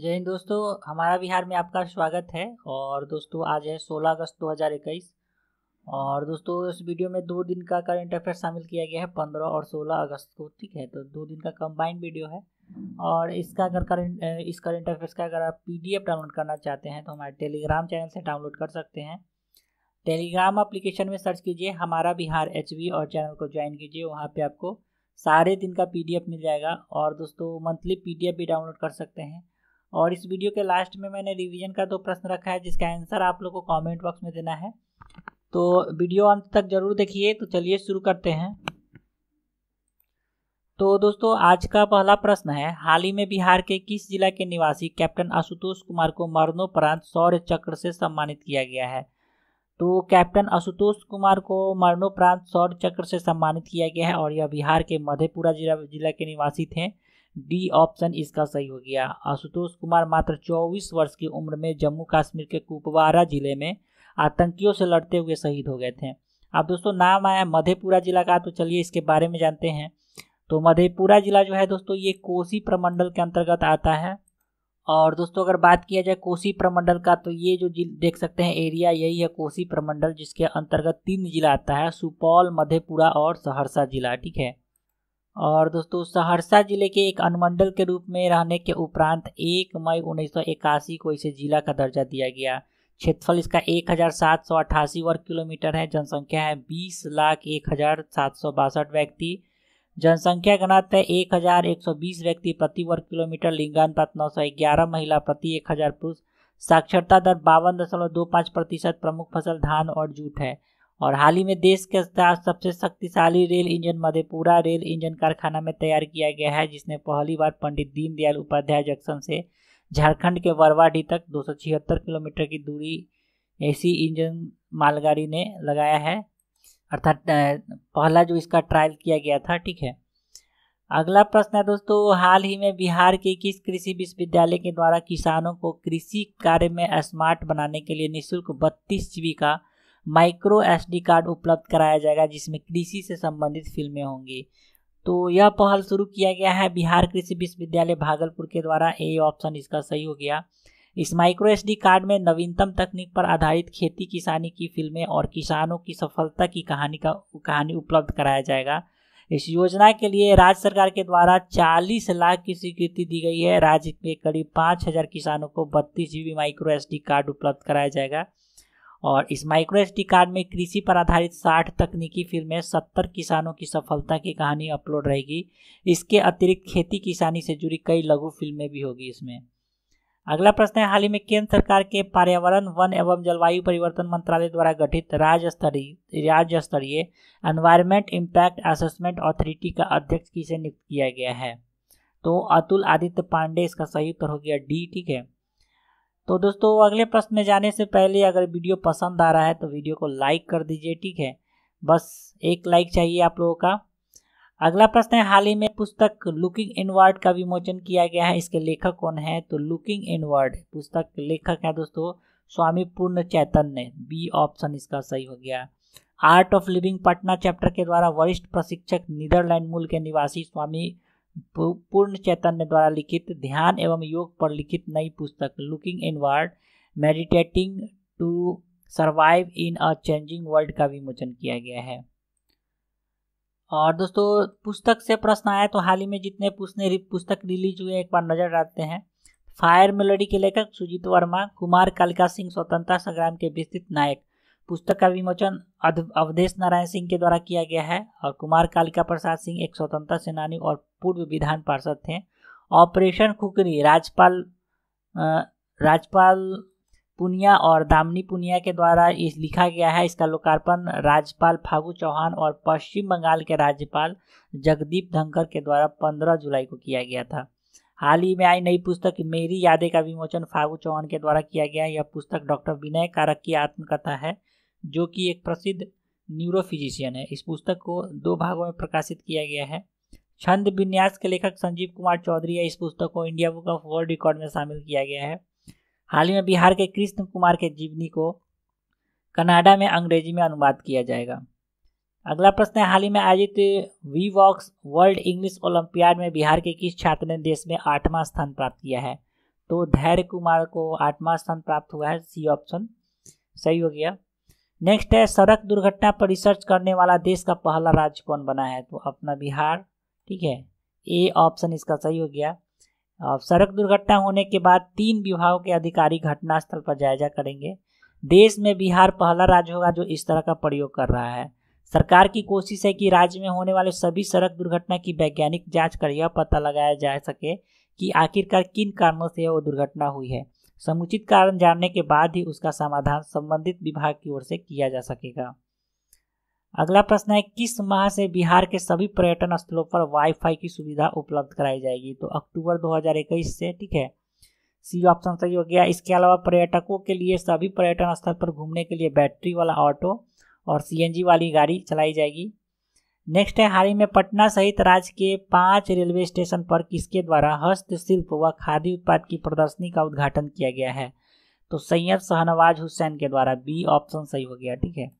जय हिंद दोस्तों हमारा बिहार में आपका स्वागत है और दोस्तों आज है 16 अगस्त 2021 और दोस्तों इस वीडियो में दो दिन का करंट अफेयर शामिल किया गया है 15 और 16 अगस्त को ठीक है तो दो दिन का कंबाइंड वीडियो है और इसका अगर करंट इस करंट अफेयर्स का अगर आप पी डाउनलोड करना चाहते हैं तो हमारे टेलीग्राम चैनल से डाउनलोड कर सकते हैं टेलीग्राम अप्लीकेशन में सर्च कीजिए हमारा बिहार एच और चैनल को ज्वाइन कीजिए वहाँ पर आपको सारे दिन का पी मिल जाएगा और दोस्तों मंथली पी भी डाउनलोड कर सकते हैं और इस वीडियो के लास्ट में मैंने रिवीजन का दो प्रश्न रखा है जिसका आंसर आप लोग को कमेंट बॉक्स में देना है तो वीडियो अंत तक ज़रूर देखिए तो चलिए शुरू करते हैं तो दोस्तों आज का पहला प्रश्न है हाल ही में बिहार के किस जिला के निवासी कैप्टन आशुतोष कुमार को मरणोपरांत शौर्य चक्र से सम्मानित किया गया है तो कैप्टन आशुतोष कुमार को मरणोपरांत शौर्य चक्र से सम्मानित किया गया है और यह बिहार के मधेपुरा जिला जिला के निवासी थे डी ऑप्शन इसका सही हो गया आशुतोष कुमार मात्र 24 वर्ष की उम्र में जम्मू कश्मीर के कुपवारा जिले में आतंकियों से लड़ते हुए शहीद हो गए थे अब दोस्तों नाम आया मधेपुरा जिला का तो चलिए इसके बारे में जानते हैं तो मधेपुरा जिला जो है दोस्तों ये कोसी प्रमंडल के अंतर्गत आता है और दोस्तों अगर बात किया जाए कोसी प्रमंडल का तो ये जो देख सकते हैं एरिया यही है कोसी प्रमंडल जिसके अंतर्गत तीन जिला आता है सुपौल मधेपुरा और सहरसा जिला ठीक है और दोस्तों सहरसा जिले के एक अनुमंडल के रूप में रहने के उपरांत 1 मई उन्नीस को इसे जिला का दर्जा दिया गया क्षेत्रफल इसका एक वर्ग किलोमीटर है जनसंख्या है बीस लाख एक हज़ार सात सौ बासठ व्यक्ति जनसंख्या गणत है एक हज़ार एक सौ बीस व्यक्ति प्रति वर्ग किलोमीटर लिंगानुपात नौ सौ ग्यारह महिला प्रति एक हज़ार पुरुष साक्षरता दर बावन दशमलव दो पाँच प्रतिशत प्रमुख फसल धान और जूट है और हाल ही में देश के साथ सबसे शक्तिशाली rail engine Madhepura rail engine कारखाना में तैयार किया गया है जिसने पहली बार पंडित दीनदयाल उपाध्याय जंक्शन से झारखंड के वरवाडीह तक दो किलोमीटर की दूरी ऐसी इंजन मालगाड़ी ने लगाया है अर्थात पहला जो इसका ट्रायल किया गया था ठीक है अगला प्रश्न है दोस्तों हाल ही में बिहार के किस कृषि विश्वविद्यालय के द्वारा किसानों को कृषि कार्य में स्मार्ट बनाने के लिए निःशुल्क बत्तीस जीबी का माइक्रो एसडी कार्ड उपलब्ध कराया जाएगा जिसमें कृषि से संबंधित फिल्में होंगी तो यह पहल शुरू किया गया है बिहार कृषि विश्वविद्यालय भागलपुर के द्वारा ए ऑप्शन इसका सही हो गया इस माइक्रो एस कार्ड में नवीनतम तकनीक पर आधारित खेती किसानी की फिल्में और किसानों की सफलता की कहानी का कहानी उपलब्ध कराया जाएगा इस योजना के लिए राज्य सरकार के द्वारा 40 लाख की स्वीकृति दी गई है राज्य के करीब 5000 किसानों को बत्तीस जी माइक्रो एस कार्ड उपलब्ध कराया जाएगा और इस माइक्रो एस कार्ड में कृषि पर आधारित 60 तकनीकी फिल्में 70 किसानों की सफलता की कहानी अपलोड रहेगी इसके अतिरिक्त खेती किसानी से जुड़ी कई लघु फिल्में भी होगी इसमें अगला प्रश्न है हाल ही में केंद्र सरकार के पर्यावरण वन एवं जलवायु परिवर्तन मंत्रालय द्वारा गठित राज्य स्तरीय राज्य स्तरीय एनवायरमेंट इम्पैक्ट असेसमेंट अथॉरिटी का अध्यक्ष किसे नियुक्त किया गया है तो अतुल आदित्य पांडे इसका सही उत्तर हो गया डी ठीक है तो दोस्तों अगले प्रश्न में जाने से पहले अगर वीडियो पसंद आ रहा है तो वीडियो को लाइक कर दीजिए ठीक है बस एक लाइक चाहिए आप लोगों का अगला प्रश्न है हाल ही में पुस्तक लुकिंग इनवर्ड का विमोचन किया गया है इसके लेखक कौन है तो लुकिंग इनवर्ड पुस्तक लेखक है दोस्तों स्वामी पूर्ण चैतन्य बी ऑप्शन इसका सही हो गया art of living Patna chapter के द्वारा वरिष्ठ प्रशिक्षक नीदरलैंड मूल के निवासी स्वामी पूर्ण चैतन्य द्वारा लिखित ध्यान एवं योग पर लिखित नई पुस्तक looking inward meditating to survive in a changing world का विमोचन किया गया है और दोस्तों पुस्तक से प्रश्न आया तो हाल ही में जितने पुस्तने पुस्तक रिलीज हुए एक बार नजर डालते हैं फायर मेलोडी के लेखक सुजीत वर्मा कुमार कालिका सिंह स्वतंत्रता संग्राम के विस्तृत नायक पुस्तक का विमोचन अवधेश नारायण सिंह के द्वारा किया गया है और कुमार कालिका प्रसाद सिंह एक स्वतंत्रता सेनानी और पूर्व विधान पार्षद थे ऑपरेशन खुकरी राजपाल राजपाल पुनिया और दामनी पुनिया के द्वारा इस लिखा गया है इसका लोकार्पण राज्यपाल फागू चौहान और पश्चिम बंगाल के राज्यपाल जगदीप धनखड़ के द्वारा 15 जुलाई को किया गया था हाल ही में आई नई पुस्तक मेरी यादें का विमोचन फागू चौहान के द्वारा किया गया यह पुस्तक डॉक्टर विनय कारक की आत्मकथा है जो कि एक प्रसिद्ध न्यूरोफिजिशियन है इस पुस्तक को दो भागों में प्रकाशित किया गया है छंद विन्यास के लेखक संजीव कुमार चौधरी या इस पुस्तक को India book of world record में शामिल किया गया है हाल ही में बिहार के कृष्ण कुमार के जीवनी को कनाडा में अंग्रेजी में अनुवाद किया जाएगा अगला प्रश्न है हाल ही में आयोजित V vox world English olympiad में बिहार के किस छात्र ने देश में आठवां स्थान प्राप्त किया है तो धैर्य कुमार को आठवां स्थान प्राप्त हुआ है सी ऑप्शन सही हो गया नेक्स्ट है सड़क दुर्घटना पर रिसर्च करने वाला देश का पहला राज्य कौन बना है तो अपना बिहार ठीक है ए ऑप्शन इसका सही हो गया अब सड़क दुर्घटना होने के बाद तीन विभागों के अधिकारी घटनास्थल पर जायजा करेंगे देश में बिहार पहला राज्य होगा जो इस तरह का प्रयोग कर रहा है सरकार की कोशिश है कि राज्य में होने वाले सभी सड़क दुर्घटना की वैज्ञानिक जांच कर यह पता लगाया जा सके कि आखिरकार किन कारणों से वो दुर्घटना हुई है समुचित कारण जानने के बाद ही उसका समाधान संबंधित विभाग की ओर से किया जा सकेगा अगला प्रश्न है किस माह से बिहार के सभी पर्यटन स्थलों पर वाईफाई की सुविधा उपलब्ध कराई जाएगी तो अक्टूबर 2021 से ठीक है सी ऑप्शन सही हो गया इसके अलावा पर्यटकों के लिए सभी पर्यटन स्थल पर घूमने के लिए बैटरी वाला ऑटो और सीएनजी वाली गाड़ी चलाई जाएगी नेक्स्ट है हाल ही में पटना सहित राज्य के पांच रेलवे स्टेशन पर किसके द्वारा हस्तशिल्प व खादी उत्पाद की प्रदर्शनी का उद्घाटन किया गया है तो सैयद शहनवाज हुसैन के द्वारा बी ऑप्शन सही हो गया ठीक है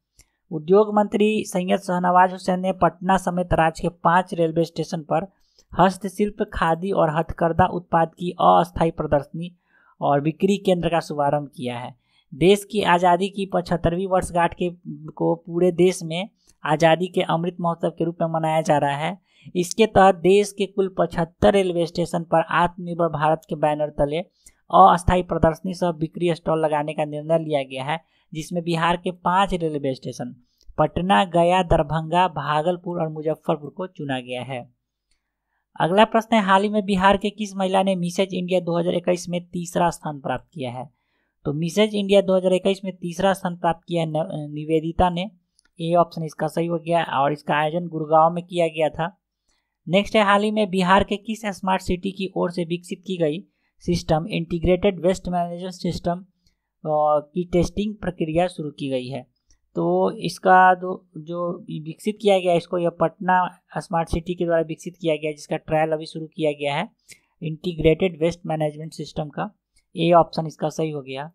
उद्योग मंत्री सैयद शहनवाज हुसैन ने पटना समेत राज्य के पांच रेलवे स्टेशन पर हस्तशिल्प खादी और हथकरदा उत्पाद की अस्थायी प्रदर्शनी और बिक्री केंद्र का शुभारंभ किया है देश की आज़ादी की पचहत्तरवीं वर्षगांठ के को पूरे देश में आज़ादी के अमृत महोत्सव के रूप में मनाया जा रहा है इसके तहत देश के कुल पचहत्तर रेलवे स्टेशन पर आत्मनिर्भर भारत के बैनर तले अस्थायी प्रदर्शनी सह बिक्री स्टॉल लगाने का निर्णय लिया गया है जिसमें बिहार के पाँच रेलवे स्टेशन पटना गया दरभंगा भागलपुर और मुजफ्फरपुर को चुना गया है अगला प्रश्न है हाल ही में बिहार के किस महिला ने मिसेज इंडिया 2021 में तीसरा स्थान प्राप्त किया है तो मिसेज इंडिया 2021 में तीसरा स्थान प्राप्त किया निवेदिता ने ए ऑप्शन इसका सही हो गया और इसका आयोजन गुड़गांव में किया गया था नेक्स्ट है हाल ही में बिहार के किस स्मार्ट सिटी की ओर से विकसित की गई system integrated waste management system की टेस्टिंग प्रक्रिया शुरू की गई है तो इसका जो जो विकसित किया गया इसको यह पटना स्मार्ट सिटी के द्वारा विकसित किया गया जिसका ट्रायल अभी शुरू किया गया है इंटीग्रेटेड वेस्ट मैनेजमेंट सिस्टम का ए ऑप्शन इसका सही हो गया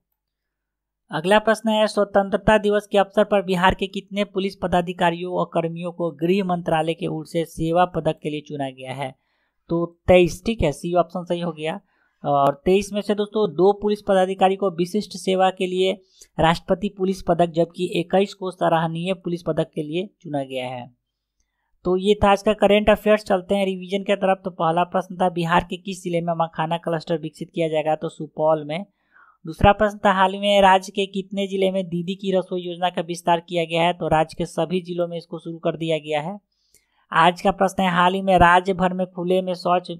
अगला प्रश्न है स्वतंत्रता दिवस के अवसर पर बिहार के कितने पुलिस पदाधिकारियों और कर्मियों को गृह मंत्रालय के ओर से सेवा पदक के लिए चुना गया है तो तेईस ठीक है सी ऑप्शन सही हो गया और तेईस में से दोस्तों दो पुलिस पदाधिकारी को विशिष्ट सेवा के लिए राष्ट्रपति पुलिस पदक जबकि इक्कीस को सराहनीय पुलिस पदक के लिए चुना गया है तो ये था आज का करेंट अफेयर्स चलते हैं रिवीजन के तरफ तो पहला प्रश्न था बिहार के किस जिले में मखाना क्लस्टर विकसित किया जाएगा तो सुपौल में दूसरा प्रश्न था हाल ही में राज्य के कितने जिले में दीदी की रसोई योजना का विस्तार किया गया है तो राज्य के सभी जिलों में इसको शुरू कर दिया गया है आज का प्रश्न है हाल ही में राज्य भर में खुले में शौच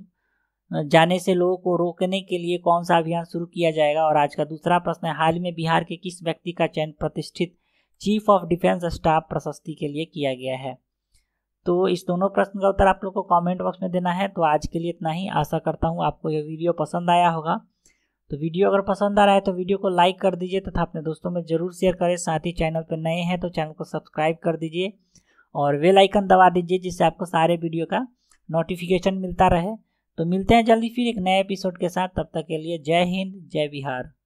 जाने से लोगों को रोकने के लिए कौन सा अभियान शुरू किया जाएगा और आज का दूसरा प्रश्न है हाल ही में बिहार के किस व्यक्ति का चयन प्रतिष्ठित चीफ ऑफ डिफेंस स्टाफ प्रशस्ति के लिए किया गया है तो इस दोनों प्रश्न का उत्तर आप लोग को कमेंट बॉक्स में देना है तो आज के लिए इतना ही आशा करता हूँ आपको यह वीडियो पसंद आया होगा तो वीडियो अगर पसंद आ रहा है तो वीडियो को लाइक कर दीजिए तथा अपने दोस्तों में ज़रूर शेयर करें साथ ही चैनल पर नए हैं तो चैनल को सब्सक्राइब कर दीजिए और वेल आइकन दबा दीजिए जिससे आपको सारे वीडियो का नोटिफिकेशन मिलता रहे तो मिलते हैं जल्दी फिर एक नए एपिसोड के साथ तब तक के लिए जय हिंद जय बिहार